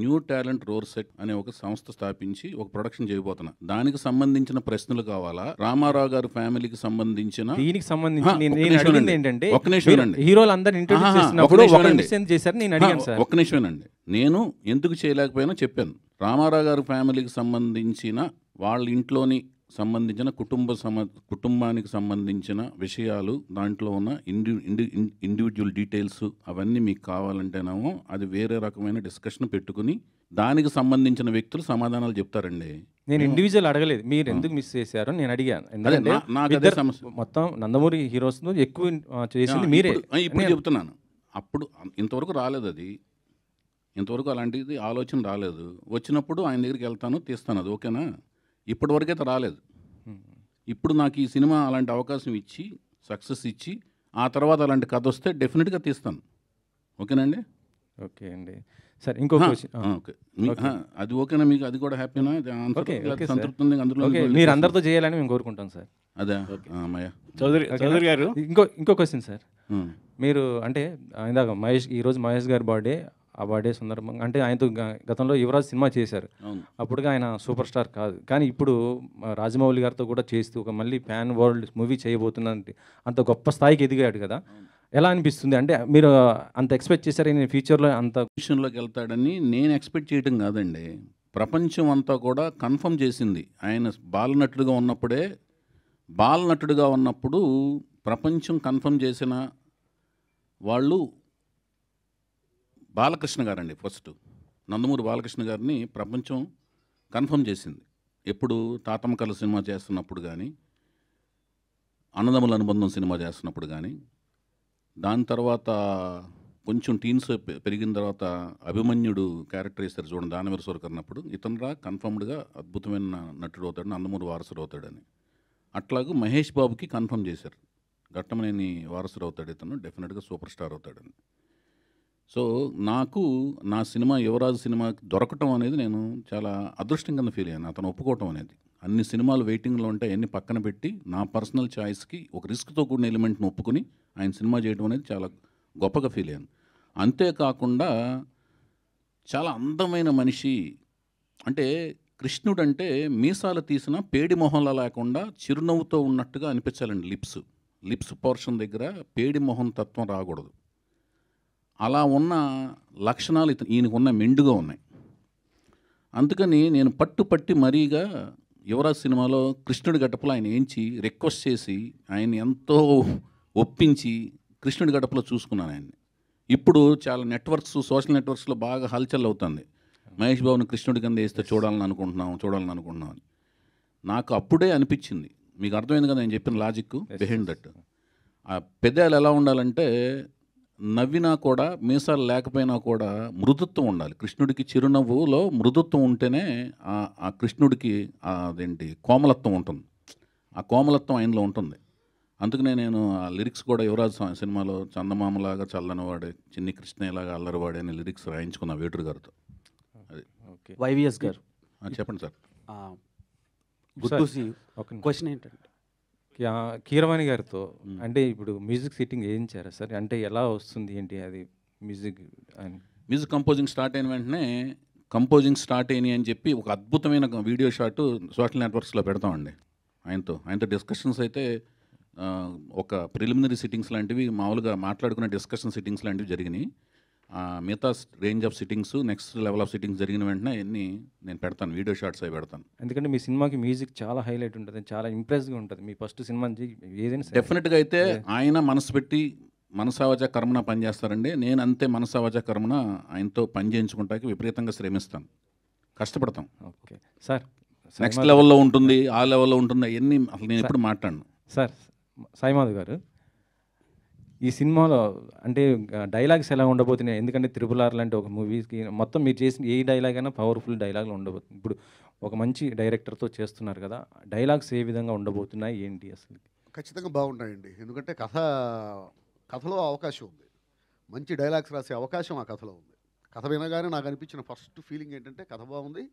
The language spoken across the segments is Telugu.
న్యూ టాలెంట్ రోర్ సెట్ అనే ఒక సంస్థ స్థాపించి ఒక ప్రొడక్షన్ చేయబోతున్నా దానికి సంబంధించిన ప్రశ్నలు కావాలా రామారావు గారు ఫ్యామిలీకి సంబంధించిన దీనికి సంబంధించి ఏంటంటే ఒక నిమిషం చేశారు నేను అడిగాను సార్ అండి నేను ఎందుకు చేయలేకపోయినా చెప్పాను రామారావు గారు ఫ్యామిలీకి సంబంధించిన వాళ్ళ ఇంట్లోని సంబంధించిన కుటుంబ సమ కుటుంబానికి సంబంధించిన విషయాలు దాంట్లో ఉన్న ఇండి ఇండి ఇండివిజువల్ డీటెయిల్స్ అవన్నీ మీకు కావాలంటేనేమో అది వేరే రకమైన డిస్కషన్ పెట్టుకుని దానికి సంబంధించిన వ్యక్తులు సమాధానాలు చెప్తారండి నేను ఇండివిజువల్ అడగలేదు మీరు ఎందుకు మిస్ చేశారు నేను అడిగాను ఎందుకంటే నాకు మొత్తం నందమూరి హీరోస్ ఎక్కువ చేసింది మీరే ఇప్పుడు చెప్తున్నాను అప్పుడు ఇంతవరకు రాలేదు అది ఇంతవరకు అలాంటిది ఆలోచన రాలేదు వచ్చినప్పుడు ఆయన దగ్గరికి వెళ్తాను తీస్తాను అది ఓకేనా ఇప్పటి అయితే రాలేదు ఇప్పుడు నాకు ఈ సినిమా అలాంటి అవకాశం ఇచ్చి సక్సెస్ ఇచ్చి ఆ తర్వాత అలాంటి కథ వస్తే డెఫినెట్గా తీస్తాను ఓకేనండి ఓకే అండి సరే ఇంకో ఓకే అది ఓకేనా మీకు అది కూడా హ్యాపీనా సంతృప్తి మీరు అందరితో చేయాలని మేము కోరుకుంటాం సార్ అదే చౌదరి చౌదరి గారు ఇంకో ఇంకో క్వశ్చన్ సార్ మీరు అంటే ఇందాక మహేష్ ఈరోజు మహేష్ గారి బర్త్డే ఆ బర్త్డే సందర్భంగా అంటే ఆయనతో గతంలో యువరాజ్ సినిమా చేశారు అప్పుడుగా ఆయన సూపర్ స్టార్ కాదు కానీ ఇప్పుడు రాజమౌళి గారితో కూడా చేస్తూ ఒక మళ్ళీ ప్యాన్ వరల్డ్ మూవీ చేయబోతున్నది అంత గొప్ప స్థాయికి ఎదిగాడు కదా ఎలా అనిపిస్తుంది అంటే మీరు అంత ఎక్స్పెక్ట్ చేశారు నేను ఫ్యూచర్లో అంత విషయంలోకి వెళ్తాడని నేను ఎక్స్పెక్ట్ చేయడం కాదండి ప్రపంచం అంతా కూడా కన్ఫర్మ్ చేసింది ఆయన బాలనటుడుగా ఉన్నప్పుడే బాలనటుడుగా ఉన్నప్పుడు ప్రపంచం కన్ఫర్మ్ చేసిన వాళ్ళు బాలకృష్ణ గారండి ఫస్ట్ నందమూరి బాలకృష్ణ గారిని ప్రపంచం కన్ఫర్మ్ చేసింది ఎప్పుడు తాతమ్మకల సినిమా చేస్తున్నప్పుడు కానీ అన్నదమ్ముల అనుబంధం సినిమా చేస్తున్నప్పుడు కానీ దాని తర్వాత కొంచెం టీన్స్ పెరిగిన తర్వాత అభిమన్యుడు క్యారెక్టర్ ఇస్తారు చూడండి దానవీర సోరకర్ ఇతను రా కన్ఫర్మ్డ్గా అద్భుతమైన నటుడు అవుతాడు నందమూరి వారసుడు అవుతాడని అట్లాగే మహేష్ బాబుకి కన్ఫర్మ్ చేశారు ఘట్టమనేని వారసుడు అవుతాడు ఇతను డెఫినెట్గా సూపర్ స్టార్ అవుతాడని సో నాకు నా సినిమా యువరాజు సినిమా దొరకటం అనేది నేను చాలా అదృష్టం కింద ఫీల్ అయ్యాను అతను ఒప్పుకోవటం అనేది అన్ని సినిమాలు వెయిటింగ్లో ఉంటే అన్ని పక్కన పెట్టి నా పర్సనల్ చాయిస్కి ఒక రిస్క్తో కూడిన ఎలిమెంట్ని ఒప్పుకుని ఆయన సినిమా చేయడం అనేది చాలా గొప్పగా ఫీల్ అయ్యాను అంతేకాకుండా చాలా అందమైన మనిషి అంటే కృష్ణుడు అంటే మీసాలు తీసిన పేడి మొహంలా లేకుండా చిరునవ్వుతో ఉన్నట్టుగా అనిపించాలండి లిప్స్ లిప్స్ పోర్షన్ దగ్గర పేడి మొహం తత్వం రాకూడదు అలా ఉన్న లక్షణాలు ఇతను ఈయనకున్న మెండుగా ఉన్నాయి అందుకని నేను పట్టు పట్టి మరీగా యువరాజ్ సినిమాలో కృష్ణుడి గడపలో ఆయన ఏంచి రిక్వెస్ట్ చేసి ఆయన ఎంతో ఒప్పించి కృష్ణుడి గడపలో చూసుకున్నాను ఆయన్ని ఇప్పుడు చాలా నెట్వర్క్స్ సోషల్ నెట్వర్క్స్లో బాగా హల్చల్ అవుతుంది మహేష్ బాబుని కృష్ణుడి కింద వేస్తే చూడాలని అనుకుంటున్నాం చూడాలని అనుకుంటున్నాం నాకు అప్పుడే అనిపించింది మీకు అర్థమైంది కదా నేను చెప్పిన లాజిక్ బిహైండ్ దట్ ఆ పెద్దలు ఎలా ఉండాలంటే నవ్వినా కూడా మీసాలు లేకపోయినా కూడా మృదుత్వం ఉండాలి కృష్ణుడికి చిరునవ్వులో మృదుత్వం ఉంటేనే ఆ కృష్ణుడికి అదేంటి కోమలత్వం ఉంటుంది ఆ కోమలత్వం ఆయనలో ఉంటుంది అందుకనే నేను ఆ లిరిక్స్ కూడా యువరాజ్ సినిమాలో చందమామలాగా చల్లనివాడే చిన్ని కృష్ణేలాగా అల్లరివాడే అనే లిరిక్స్ రాయించుకున్నా వేటూరు గారితో అది వైవిఎస్ గారు చెప్పండి సార్ క్వశ్చన్ ఏంటంటే కీరవాణి గారితో అంటే ఇప్పుడు మ్యూజిక్ సిట్టింగ్ వేయించారా సార్ అంటే ఎలా వస్తుంది ఏంటి అది మ్యూజిక్ మ్యూజిక్ కంపోజింగ్ స్టార్ట్ అయిన వెంటనే కంపోజింగ్ స్టార్ట్ అయినాయి అని చెప్పి ఒక అద్భుతమైన వీడియో షాట్ సోషల్ నెట్వర్క్స్లో పెడతామండి ఆయనతో ఆయనతో డిస్కషన్స్ అయితే ఒక ప్రిలిమినరీ సిట్టింగ్స్ లాంటివి మామూలుగా మాట్లాడుకునే డిస్కషన్ సిట్టింగ్స్ లాంటివి జరిగినాయి మిగతా range of sittings next level of sittings జరిగిన వెంటనే అన్ని నేను పెడతాను వీడియో షార్ట్స్ అవి పెడతాను ఎందుకంటే మీ సినిమాకి మ్యూజిక్ చాలా హైలైట్ ఉంటుంది చాలా ఇంప్రెస్గా ఉంటుంది మీ ఫస్ట్ సినిమా ఏదైనా డెఫినెట్గా అయితే ఆయన మనసు పెట్టి మనసావచ కర్మన పనిచేస్తారండి నేను అంతే మనసావచ కర్మన ఆయనతో పని చేయించుకుంటానికి విపరీతంగా శ్రమిస్తాను కష్టపడతాం ఓకే సార్ నెక్స్ట్ లెవెల్లో ఉంటుంది ఆ లెవెల్లో ఉంటుంది అవన్నీ అసలు నేను ఎప్పుడు మాట్లాడను సార్ సాయిమాధు గారు ఈ సినిమాలో అంటే డైలాగ్స్ ఎలా ఉండబోతున్నాయి ఎందుకంటే త్రిపుల్ ఆర్ లాంటి ఒక మూవీస్కి మొత్తం మీరు చేసిన ఏ డైలాగ్ అయినా పవర్ఫుల్ డైలాగ్లు ఉండబోతుంది ఇప్పుడు ఒక మంచి డైరెక్టర్తో చేస్తున్నారు కదా డైలాగ్స్ ఏ విధంగా ఉండబోతున్నాయి ఏంటి అసలు ఖచ్చితంగా బాగున్నాయండి ఎందుకంటే కథ కథలో అవకాశం ఉంది మంచి డైలాగ్స్ రాసే అవకాశం ఆ కథలో ఉంది కథ వినగానే నాకు అనిపించిన ఫస్ట్ ఫీలింగ్ ఏంటంటే కథ బాగుంది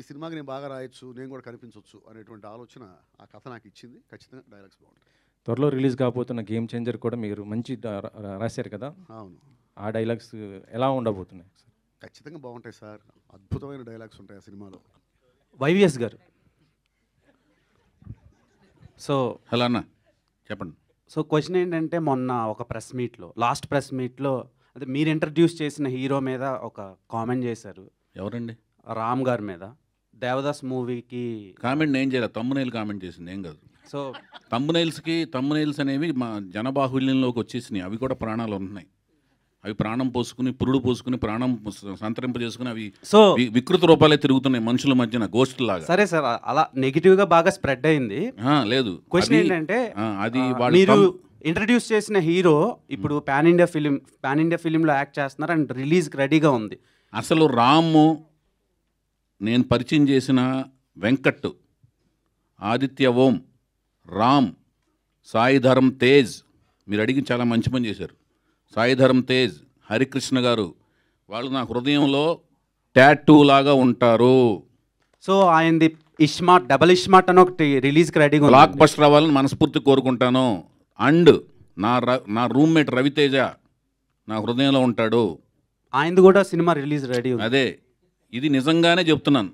ఈ సినిమాకి నేను బాగా రాయొచ్చు నేను కూడా కనిపించవచ్చు అనేటువంటి ఆలోచన ఆ కథ నాకు ఇచ్చింది ఖచ్చితంగా డైలాగ్స్ బాగుంటాయి త్వరలో రిలీజ్ కాబోతున్న గేమ్ చేంజర్ కూడా మీరు మంచి రాశారు కదా అవును ఆ డైలాగ్స్ ఎలా ఉండబోతున్నాయి ఖచ్చితంగా బాగుంటాయి సార్ అద్భుతమైన డైలాగ్స్ ఉంటాయి ఆ సినిమాలో వైవిఎస్ గారు సో హలో అన్న చెప్పండి సో క్వశ్చన్ ఏంటంటే మొన్న ఒక ప్రెస్ మీట్లో లాస్ట్ ప్రెస్ మీట్లో అదే మీరు ఇంట్రడ్యూస్ చేసిన హీరో మీద ఒక కామెంట్ చేశారు ఎవరండి రామ్ గారి మీద దేవదాస్ మూవీకి కామెంట్ ఏం చేయలేదు తమ్మునేలు కామెంట్ చేసింది ఏం కాదు సో తమ్మునైల్స్కి తమ్మునైల్స్ అనేవి మా జనబాహుల్యంలోకి వచ్చేసినాయి అవి కూడా ప్రాణాలు ఉన్నాయి అవి ప్రాణం పోసుకుని పురుడు పోసుకుని ప్రాణం సంతరింప చేసుకుని అవి సో వికృత రూపాలే తిరుగుతున్నాయి మనుషుల మధ్యన గోస్ట్ లాగా సరే సార్ అలా నెగిటివ్ గా బాగా స్ప్రెడ్ అయింది లేదు క్వశ్చన్ ఏంటంటే అది మీరు ఇంట్రడ్యూస్ చేసిన హీరో ఇప్పుడు pan India film pan India ఫిలింలో యాక్ట్ చేస్తున్నారు అండ్ రిలీజ్ రెడీగా ఉంది అసలు రాము నేను పరిచయం చేసిన వెంకట్ ఆదిత్య ఓం రామ్ సాయిధరం తేజ్ మీరు అడిగి చాలా మంచి పని చేశారు సాయిధరం తేజ్ హరికృష్ణ గారు వాళ్ళు నా హృదయంలో ట్యాటూ లాగా ఉంటారు సో ఆయనది ఇష్మార్ట్ డబల్ ఇష్మార్ట్ అని ఒకటి రిలీజ్కి రెడీ బ్లాక్ బస్ట్ రావాలని మనస్ఫూర్తి కోరుకుంటాను అండ్ నా ర నా రూమ్మేట్ రవితేజ నా హృదయంలో ఉంటాడు ఆయనది కూడా సినిమా రిలీజ్ రెడీ అదే ఇది నిజంగానే చెప్తున్నాను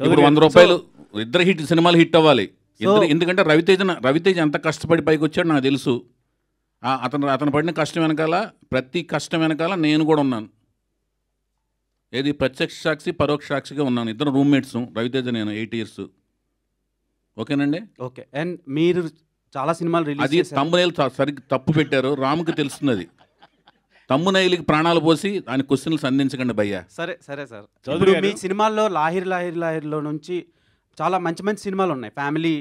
చదువు వంద రూపాయలు ఇద్దరు హిట్ సినిమాలు హిట్ అవ్వాలి ఎందుకంటే రవితేజ రవితేజ ఎంత కష్టపడి పైకి వచ్చాడు నాకు తెలుసు అతను అతను పడిన కష్టం వెనకాల ప్రతి కష్టం వెనకాల నేను కూడా ఉన్నాను ఏది ప్రత్యక్ష సాక్షి పరోక్ష సాక్షిగా ఉన్నాను ఇద్దరు రూమ్మేట్స్ రవితేజ నేను ఎయిట్ ఇయర్స్ ఓకేనండి ఓకే అండ్ మీరు చాలా సినిమాలు రిలీజ్ అది తమ్మునైలు సరిగ్గా తప్పు పెట్టారు రాముకి తెలుస్తుంది అది తమ్మునైలికి ప్రాణాలు పోసి ఆయన క్వశ్చన్లు సంధించకండి భయ్యా సరే సరే సార్ మీ సినిమాల్లో లాహిర్ లాహిర్ లాహిర్లో నుంచి చాలా మంచి మంచి సినిమాలు ఉన్నాయి ఫ్యామిలీ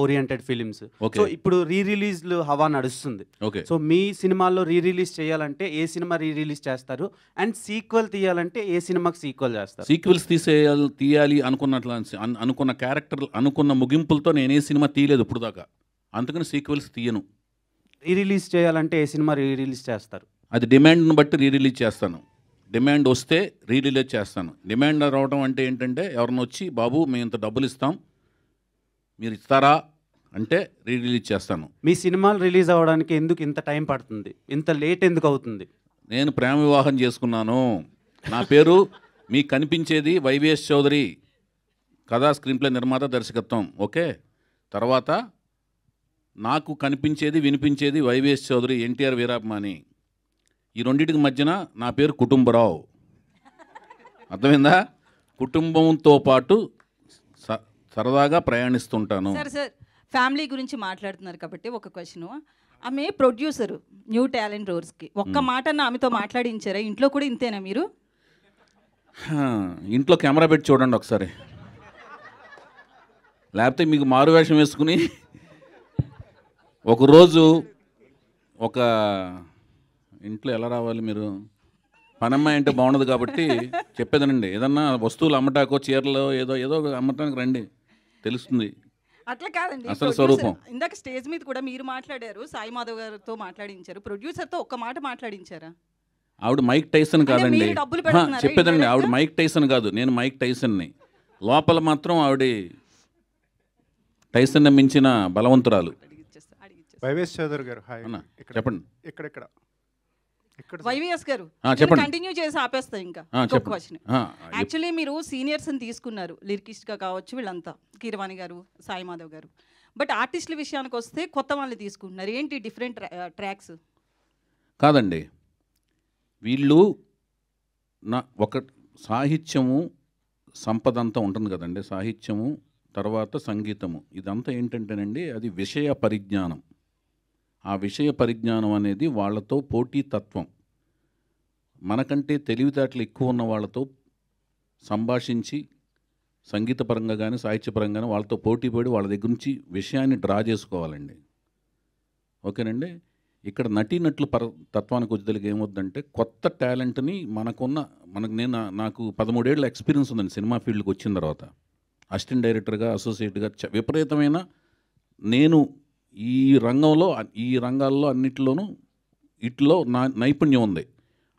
ఓరియంటెడ్ ఫిలిమ్స్ సో ఇప్పుడు రీ రిలీజ్ హవా నడుస్తుంది సో మీ సినిమాల్లో రీ రిలీజ్ చేయాలంటే ఏ సినిమా రీ రిలీజ్ చేస్తారు అండ్ సీక్వెల్ తీయాలంటే ఏ సినిమాకి సీక్వెల్ చేస్తారు సీక్వెల్స్ తీసేయాలి తీయాలి అనుకున్నట్లు అనుకున్న క్యారెక్టర్ అనుకున్న ముగింపులతో నేను ఏ సినిమా తీయలేదు ఇప్పుడు దాకా అందుకని సీక్వెల్స్ తీయను రీ రిలీజ్ చేయాలంటే ఏ సినిమా రీ రిలీజ్ చేస్తారు అది డిమాండ్ను బట్టి రీ రిలీజ్ చేస్తాను డిమాండ్ వస్తే రీడిలేట్ చేస్తాను డిమాండ్ రావడం అంటే ఏంటంటే ఎవరిని వచ్చి బాబు మేము ఇంత డబ్బులు ఇస్తాం మీరు ఇస్తారా అంటే రీరిలీజ్ చేస్తాను మీ సినిమాలు రిలీజ్ అవ్వడానికి ఎందుకు ఇంత టైం పడుతుంది ఇంత లేట్ ఎందుకు అవుతుంది నేను ప్రేమ వివాహం చేసుకున్నాను నా పేరు మీకు కనిపించేది వైవిఎస్ చౌదరి కథా స్క్రీన్ప్లే నిర్మాత దర్శకత్వం ఓకే తర్వాత నాకు కనిపించేది వినిపించేది వైవిఎస్ చౌదరి ఎన్టీఆర్ వీరాభిమాని ఈ రెండింటికి మధ్యన నా పేరు కుటుంబరావు అర్థమైందా కుటుంబంతో పాటు సరదాగా ప్రయాణిస్తుంటాను సరే సార్ ఫ్యామిలీ గురించి మాట్లాడుతున్నారు కాబట్టి ఒక క్వశ్చన్ ఆమె ప్రొడ్యూసరు న్యూ టాలెంట్ రోడ్స్కి ఒక్క మాట ఆమెతో మాట్లాడించారా ఇంట్లో కూడా ఇంతేనా మీరు ఇంట్లో కెమెరా పెట్టి చూడండి ఒకసారి లేకపోతే మీకు మారు వేషం వేసుకుని ఒకరోజు ఒక ఇంట్లో ఎలా రావాలి మీరు పనమ్మాయి అంటే బాగుండదు కాబట్టి చెప్పేదనండి ఏదన్నా వస్తువులు అమ్మటాకో చీరలో ఏదో ఏదో అమ్మటానికి రండి తెలుస్తుంది అట్లా కాదండి అసలు స్వరూపం ఇందాక స్టేజ్ మీద కూడా మీరు మాట్లాడారు సాయి మాధవ్ గారితో మాట్లాడించారు ప్రొడ్యూసర్తో ఒక మాట మాట్లాడించారా ఆవిడ మైక్ టైసన్ కాదండి చెప్పేదండి ఆవిడ మైక్ టైసన్ కాదు నేను మైక్ టైసన్ని లోపల మాత్రం ఆవిడ టైసన్ మించిన బలవంతురాలు చౌదరి గారు చెప్పండి ఇక్కడ వైవిఎస్ గారు కంటిన్యూ చేసి ఆపేస్తా ఇంకా క్వశ్చన్ యాక్చువల్లీ మీరు సీనియర్స్ తీసుకున్నారు లిరికిస్ట్ గా కావచ్చు వీళ్ళంతా కీరవాణి గారు సాయి మాధవ్ గారు బట్ ఆర్టిస్టుల విషయానికి వస్తే కొత్త వాళ్ళని తీసుకుంటున్నారు ఏంటి డిఫరెంట్ ట్రాక్స్ కాదండి వీళ్ళు నా ఒక సాహిత్యము సంపద అంతా ఉంటుంది కదండి సాహిత్యము తర్వాత సంగీతము ఇదంతా ఏంటంటేనండి అది విషయ పరిజ్ఞానం ఆ విషయ పరిజ్ఞానం అనేది వాళ్ళతో తత్వం మనకంటే తెలివితేటలు ఎక్కువ ఉన్న వాళ్ళతో సంభాషించి సంగీతపరంగా కానీ సాహిత్యపరంగా కానీ వాళ్ళతో పోటీపడి వాళ్ళ దగ్గర నుంచి విషయాన్ని డ్రా చేసుకోవాలండి ఓకేనండి ఇక్కడ నటీనట్లు పర తత్వానికి వచ్చేదలికి ఏమొద్దంటే కొత్త టాలెంట్ని మనకున్న మనకు నేను నాకు పదమూడేళ్ళ ఎక్స్పీరియన్స్ ఉందండి సినిమా ఫీల్డ్కి వచ్చిన తర్వాత అసిస్టెంట్ డైరెక్టర్గా అసోసియేట్గా విపరీతమైన నేను ఈ రంగంలో ఈ రంగాల్లో అన్నిటిలోనూ ఇట్లో నా నైపుణ్యం ఉంది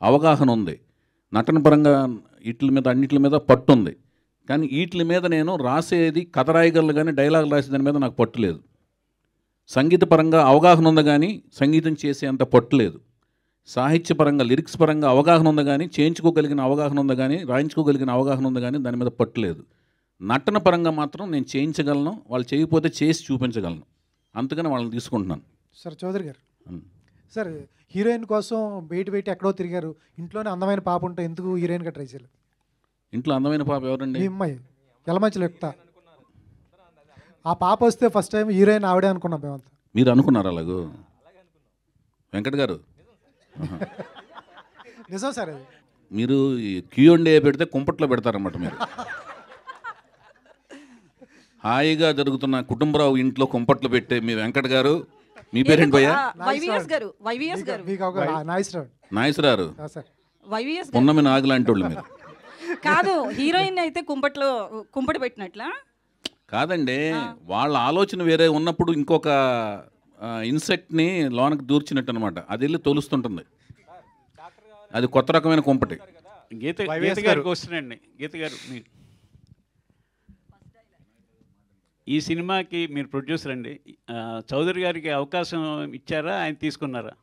అవగాహన ఉంది నటన పరంగా ఇట్ల మీద అన్నిటి మీద పట్టు ఉంది కానీ వీటి మీద నేను రాసేది కథ రాయగలను కానీ డైలాగ్ రాసే దాని మీద నాకు పట్టు లేదు సంగీత పరంగా అవగాహన ఉంది కానీ సంగీతం చేసే అంత పట్టు లేదు పరంగా లిరిక్స్ పరంగా అవగాహన ఉంది కానీ చేయించుకోగలిగిన అవగాహన ఉంది కానీ రాయించుకోగలిగిన అవగాహన ఉంది కానీ దాని మీద పట్టు లేదు నటన పరంగా మాత్రం నేను చేయించగలను వాళ్ళు చేయకపోతే చేసి చూపించగలను అందుకని వాళ్ళని తీసుకుంటున్నాను సార్ చౌదరి గారు సార్ హీరోయిన్ కోసం బయట బయట ఎక్కడో తిరిగారు ఇంట్లోనే అందమైన పాప ఉంటే ఎందుకు హీరోయిన్ ట్రై చేయలేదు ఇంట్లో అందమైన పాప ఎవరండి మీ అమ్మాయి ఎలమంచిలో యుక్త ఆ పాప వస్తే ఫస్ట్ టైం హీరోయిన్ ఆవిడే అనుకున్నాం మేమంతా మీరు అనుకున్నారు అలాగూ వెంకట్ గారు నిజం సార్ మీరు క్యూ అండి పెడితే కుంపట్లో పెడతారన్నమాట మీరు హాయిగా జరుగుతున్న కుటుంబరావు ఇంట్లో కుంపట్లు పెట్టే మీ వెంకట్ గారు మీ పేరెంట్ భయ్యా గారు వైవిఎస్ గారు నాయసరారు ఉన్నమే నాగు లాంటి వాళ్ళు మీరు కాదు హీరోయిన్ అయితే కుంపట్లో కుంపటి పెట్టినట్లా కాదండి వాళ్ళ ఆలోచన వేరే ఉన్నప్పుడు ఇంకొక ఇన్సెక్ట్ని లోనకి దూర్చినట్టు అనమాట అది వెళ్ళి తొలుస్తుంటుంది అది కొత్త రకమైన కుంపటి గీత గీత గారు క్వశ్చన్ అండి గీత గారు ఈ సినిమాకి మీరు ప్రొడ్యూసర్ అండి చౌదరి గారికి అవకాశం ఇచ్చారా ఆయన తీసుకున్నారా